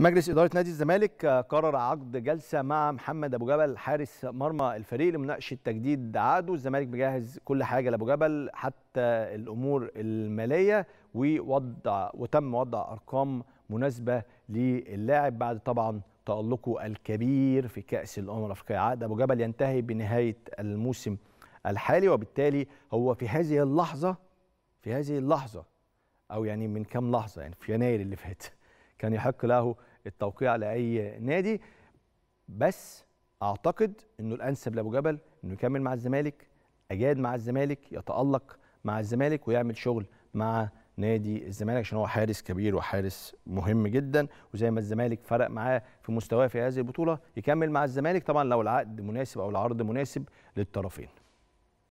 مجلس إدارة نادي الزمالك آه، قرر عقد جلسة مع محمد أبو جبل حارس مرمى الفريق لمناقشة تجديد عقده، الزمالك مجهز كل حاجة لأبو جبل حتى الأمور المالية ووضع وتم وضع أرقام مناسبة للاعب بعد طبعا تألقه الكبير في كأس الأمم الأفريقية، عقد أبو جبل ينتهي بنهاية الموسم الحالي وبالتالي هو في هذه اللحظة في هذه اللحظة أو يعني من كام لحظة يعني في يناير اللي فات كان يحق له التوقيع لاي نادي بس اعتقد انه الانسب لابو جبل انه يكمل مع الزمالك اجاد مع الزمالك يتالق مع الزمالك ويعمل شغل مع نادي الزمالك عشان هو حارس كبير وحارس مهم جدا وزي ما الزمالك فرق معاه في مستواه في هذه البطوله يكمل مع الزمالك طبعا لو العقد مناسب او العرض مناسب للطرفين